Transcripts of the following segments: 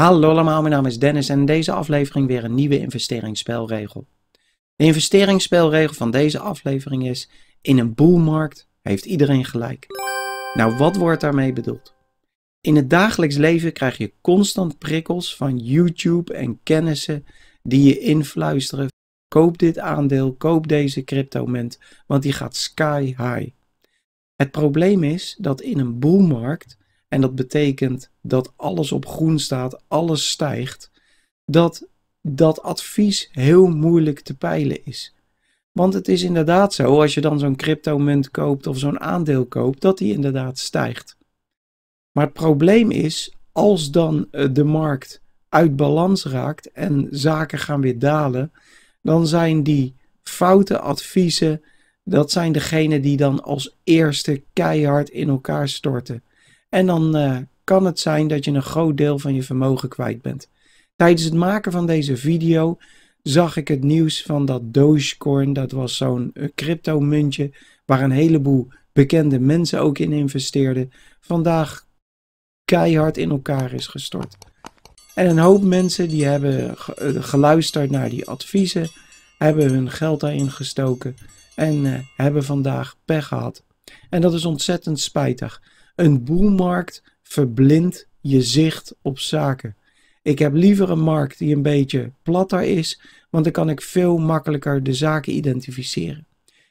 Hallo allemaal, mijn naam is Dennis en in deze aflevering weer een nieuwe investeringsspelregel. De investeringsspelregel van deze aflevering is: in een boelmarkt heeft iedereen gelijk. Nou, wat wordt daarmee bedoeld? In het dagelijks leven krijg je constant prikkels van YouTube en kennissen die je influisteren: koop dit aandeel, koop deze cryptomunt, want die gaat sky high. Het probleem is dat in een boelmarkt en dat betekent dat alles op groen staat, alles stijgt, dat dat advies heel moeilijk te peilen is. Want het is inderdaad zo, als je dan zo'n cryptomunt koopt of zo'n aandeel koopt, dat die inderdaad stijgt. Maar het probleem is, als dan eh, de markt uit balans raakt en zaken gaan weer dalen, dan zijn die foute adviezen, dat zijn degenen die dan als eerste keihard in elkaar storten. En dan eh, kan het zijn dat je een groot deel van je vermogen kwijt bent. Tijdens het maken van deze video zag ik het nieuws van dat Dogecoin. Dat was zo'n eh, crypto muntje waar een heleboel bekende mensen ook in investeerden. Vandaag keihard in elkaar is gestort. En een hoop mensen die hebben eh, geluisterd naar die adviezen, hebben hun geld daarin gestoken en hebben vandaag pech gehad. En dat is ontzettend spijtig. Een boelmarkt verblindt je zicht op zaken. Ik heb liever een markt die een beetje platter is, want dan kan ik veel makkelijker de zaken identificeren.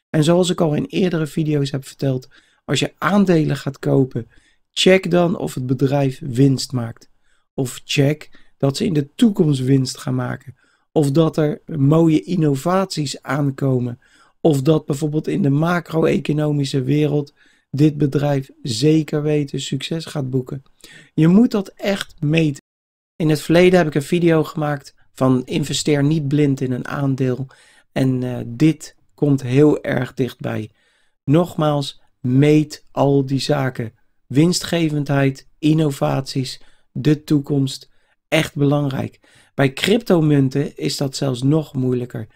En zoals ik al in eerdere video's heb verteld, als je aandelen gaat kopen, check dan of het bedrijf winst maakt. Of check dat ze in de toekomst winst gaan maken. Of dat er mooie innovaties aankomen. Of dat bijvoorbeeld in de macro-economische wereld dit bedrijf zeker weten succes gaat boeken. Je moet dat echt meten. In het verleden heb ik een video gemaakt van investeer niet blind in een aandeel. En eh, dit komt heel erg dichtbij. Nogmaals, meet al die zaken. Winstgevendheid, innovaties, de toekomst. Echt belangrijk. Bij cryptomunten is dat zelfs nog moeilijker.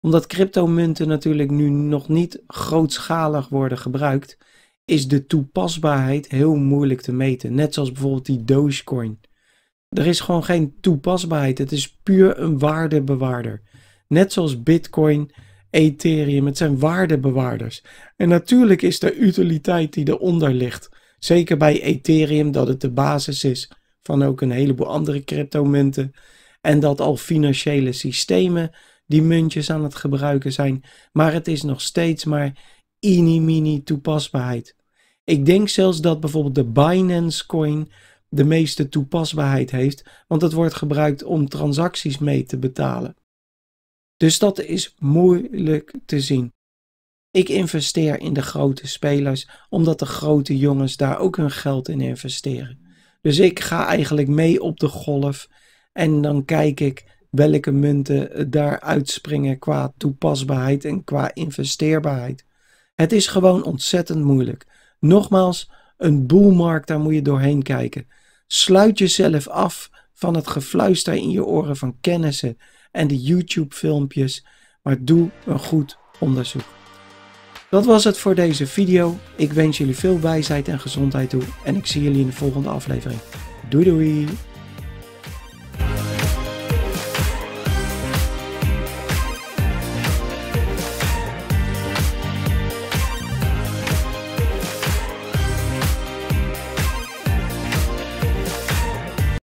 Omdat cryptomunten natuurlijk nu nog niet grootschalig worden gebruikt, is de toepasbaarheid heel moeilijk te meten. Net zoals bijvoorbeeld die Dogecoin. Er is gewoon geen toepasbaarheid. Het is puur een waardebewaarder. Net zoals Bitcoin, Ethereum, het zijn waardebewaarders. En natuurlijk is er utiliteit die eronder ligt. Zeker bij Ethereum, dat het de basis is van ook een heleboel andere cryptomunten. En dat al financiële systemen die muntjes aan het gebruiken zijn. Maar het is nog steeds maar inimini toepasbaarheid. Ik denk zelfs dat bijvoorbeeld de Binance coin de meeste toepasbaarheid heeft, want het wordt gebruikt om transacties mee te betalen. Dus dat is moeilijk te zien. Ik investeer in de grote spelers, omdat de grote jongens daar ook hun geld in investeren. Dus ik ga eigenlijk mee op de golf en dan kijk ik welke munten daar uitspringen qua toepasbaarheid en qua investeerbaarheid. Het is gewoon ontzettend moeilijk. Nogmaals, een boelmarkt, daar moet je doorheen kijken. Sluit jezelf af van het gefluister in je oren van kennissen en de YouTube-filmpjes, maar doe een goed onderzoek. Dat was het voor deze video. Ik wens jullie veel wijsheid en gezondheid toe en ik zie jullie in de volgende aflevering. Doei doei!